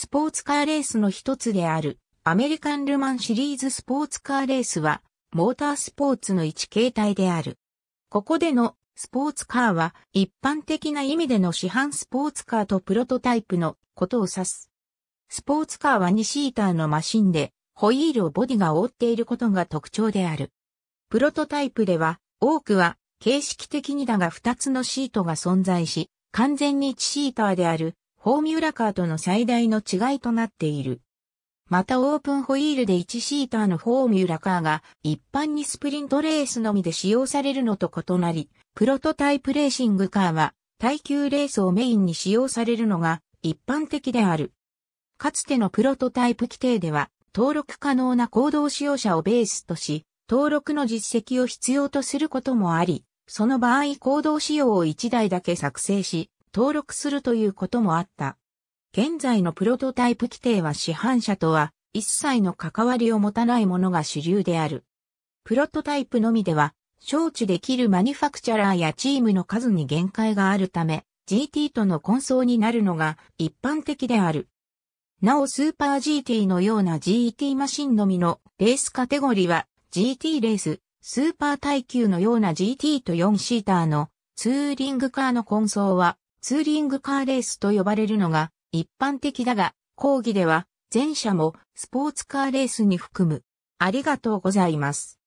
スポーツカーレースの一つである、アメリカンルマンシリーズスポーツカーレースは、モータースポーツの一形態である。ここでのスポーツカーは一般的な意味での市販スポーツカーとプロトタイプのことを指す。スポーツカーは2シーターのマシンでホイールをボディが覆っていることが特徴である。プロトタイプでは多くは形式的にだが2つのシートが存在し完全に1シーターであるフォーミュラカーとの最大の違いとなっている。またオープンホイールで1シーターのフォーミュラカーが一般にスプリントレースのみで使用されるのと異なり、プロトタイプレーシングカーは耐久レースをメインに使用されるのが一般的である。かつてのプロトタイプ規定では登録可能な行動使用者をベースとし、登録の実績を必要とすることもあり、その場合行動仕様を1台だけ作成し、登録するということもあった。現在のプロトタイプ規定は市販車とは一切の関わりを持たないものが主流である。プロトタイプのみでは、招致できるマニファクチャラーやチームの数に限界があるため、GT との混走になるのが一般的である。なおスーパー GT のような GT マシンのみのレースカテゴリは GT レース、スーパー耐久のような GT と4シーターのツーリングカーの混走はツーリングカーレースと呼ばれるのが一般的だが、講義では前者もスポーツカーレースに含む。ありがとうございます。